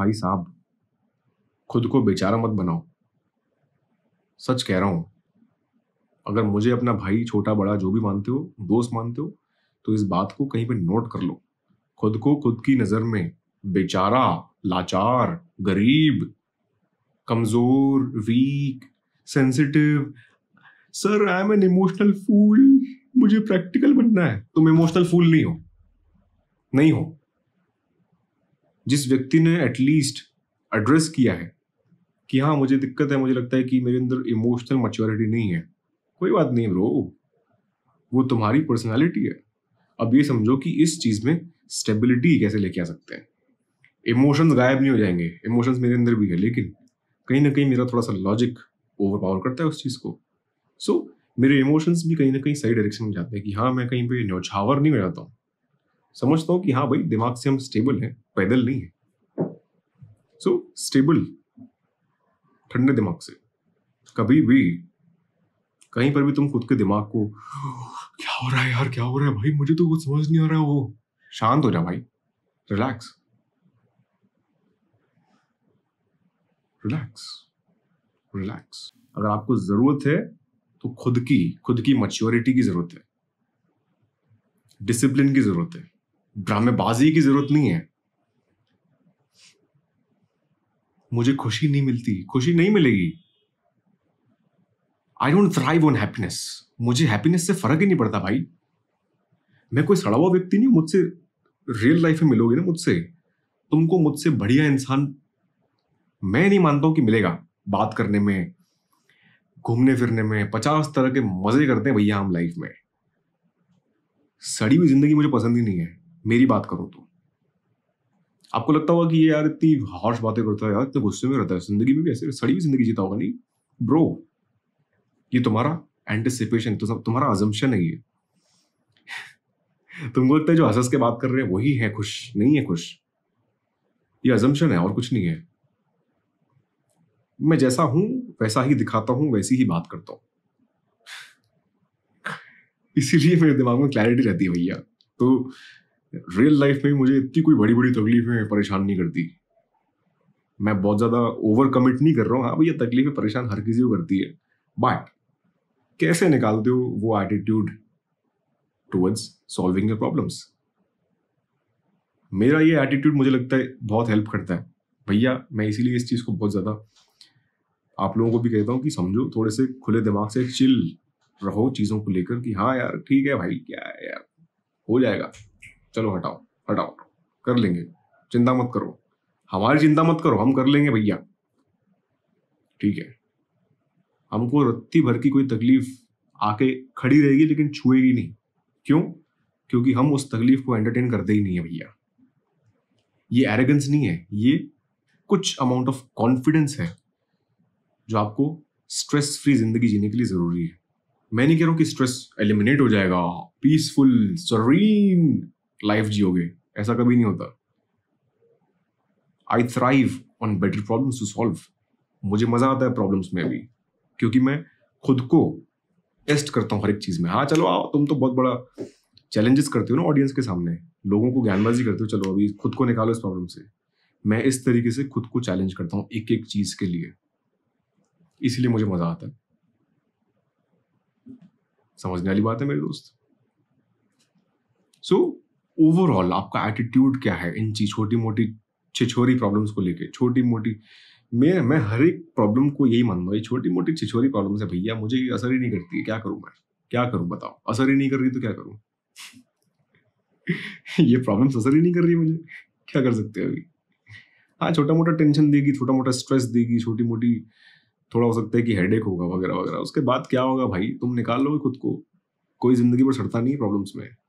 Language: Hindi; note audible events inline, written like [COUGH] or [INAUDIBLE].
भाई साहब खुद को बेचारा मत बनाओ सच कह रहा हूं अगर मुझे अपना भाई छोटा बड़ा जो भी मानते हो दोस्त मानते हो तो इस बात को कहीं पे नोट कर लो खुद को खुद की नज़र में बेचारा लाचार गरीब कमज़ोर weak sensitive sir I am an emotional fool मुझे प्रैक्टिकल बनना है तुम इमोशनल फूल नहीं हो नहीं हो जिस व्यक्ति ने एटलीस्ट एड्रेस किया है कि हाँ मुझे दिक्कत है मुझे लगता है कि मेरे अंदर इमोशनल मच्योरिटी नहीं है कोई बात नहीं ब्रो वो तुम्हारी पर्सनैलिटी है अब ये समझो कि इस चीज़ में स्टेबिलिटी कैसे लेके आ सकते हैं इमोशंस गायब नहीं हो जाएंगे इमोशंस मेरे अंदर भी है लेकिन कहीं ना कहीं मेरा थोड़ा सा लॉजिक ओवर पावर करता है उस चीज़ को सो so, मेरे इमोशंस भी कहीं ना कहीं सही डायरेक्शन में जाते हैं कि हाँ मैं कहीं पर न्यौछावर नहीं हो जाता हूँ समझता हूं कि हाँ भाई दिमाग से हम स्टेबल हैं पैदल नहीं है सो स्टेबल ठंडे दिमाग से कभी भी कहीं पर भी तुम खुद के दिमाग को क्या हो रहा है यार क्या हो रहा है भाई मुझे तो कुछ समझ नहीं आ रहा वो शांत हो जा भाई रिलैक्स रिलैक्स रिलैक्स अगर आपको जरूरत है तो खुद की खुद की मच्योरिटी की जरूरत है डिसिप्लिन की जरूरत है ड्रामेबाजी की जरूरत नहीं है मुझे खुशी नहीं मिलती खुशी नहीं मिलेगी I don't thrive on happiness मुझे हैप्पीनेस से फर्क ही नहीं पड़ता भाई मैं कोई सड़ा हुआ व्यक्ति नहीं मुझसे रियल लाइफ में मिलोगे ना मुझसे तुमको मुझसे बढ़िया इंसान मैं नहीं मानता हूं कि मिलेगा बात करने में घूमने फिरने में पचास तरह के मजे करते हैं भैया हम लाइफ में सड़ी हुई जिंदगी मुझे पसंद ही नहीं है मेरी बात करो तो आपको लगता होगा कि ये यार इतनी हार्श बातें करता है यार इतने गुस्से में रहता है जिंदगी में भी ऐसे सड़ी हुई जिंदगी जीता होगा नहीं ब्रो ये तुम्हारा एंटिसिपेशन तो सब तुम्हारा अजम्पशन है ये तुमको लगता है जो हसस के बात कर रहे हैं वही है खुश नहीं है खुश ये अजम्पशन है और कुछ नहीं है मैं जैसा हूं वैसा ही दिखाता हूं वैसी ही बात करता हूं इसीलिए मेरे दिमाग में क्लैरिटी रहती है भैया तो रियल लाइफ में मुझे इतनी कोई बड़ी बड़ी तकलीफें परेशान नहीं करती मैं बहुत ज़्यादा ओवर कमिट नहीं कर रहा हूँ हाँ भैया तकलीफें परेशान हर किसी को करती है बट कैसे निकालते हो वो attitude towards solving your problems मेरा ये एटीट्यूड मुझे लगता है बहुत हेल्प करता है भैया मैं इसीलिए इस चीज़ को बहुत ज़्यादा आप लोगों को भी कहता हूँ कि समझो थोड़े से खुले दिमाग से चिल रहो चीज़ों को लेकर कि हाँ यार ठीक है भाई क्या है यार हो जाएगा चलो हटाओ हटाओ कर लेंगे चिंता मत करो हमारी चिंता मत करो हम कर लेंगे भैया ठीक है हमको रत्ती भर की कोई तकलीफ आके खड़ी रहेगी लेकिन छुएगी नहीं क्यों क्योंकि हम उस तकलीफ को एंटरटेन करते ही नहीं है भैया ये एरेगेंस नहीं है ये कुछ अमाउंट ऑफ कॉन्फिडेंस है जो आपको स्ट्रेस फ्री जिंदगी जीने के लिए ज़रूरी है मैं नहीं कह रहा हूं कि स्ट्रेस एलिमिनेट हो जाएगा पीसफुल सरीन लाइफ जियोगे ऐसा कभी नहीं होता I thrive on better problems to solve मुझे मजा आता है प्रॉब्लम्स में भी क्योंकि मैं खुद को टेस्ट करता हूँ हर एक चीज में हाँ चलो आओ तुम तो बहुत बड़ा चैलेंजेस करते हो ना ऑडियंस के सामने लोगों को ज्ञानबाजी करते हो चलो अभी खुद को निकालो इस प्रॉब्लम से मैं इस तरीके से खुद को चैलेंज करता हूँ एक एक चीज के लिए इसलिए मुझे मजा आता है समझने वाली बात है मेरे दोस्त सो so, ओवरऑल आपका एटीट्यूड क्या है इन चीज छोटी मोटी छिछोरी प्रॉब्लम्स को लेके छोटी मोटी मैं मैं हर एक प्रॉब्लम को यही मानता हूँ छोटी मोटी छिछोरी प्रॉब्लम है भैया मुझे ये असर ही नहीं करती क्या करूँ मैं क्या करूँ बताओ असर ही नहीं कर रही तो क्या करूँ [LAUGHS] ये प्रॉब्लम्स असर ही नहीं कर रही मुझे क्या कर सकते हैं अभी हाँ छोटा मोटा टेंशन देगी छोटा मोटा स्ट्रेस देगी छोटी मोटी थोड़ा हो सकता है कि हेड होगा वगैरह वगैरह उसके बाद क्या होगा भाई तुम निकाल लोगे खुद को कोई जिंदगी पर सड़ता नहीं प्रॉब्लम्स में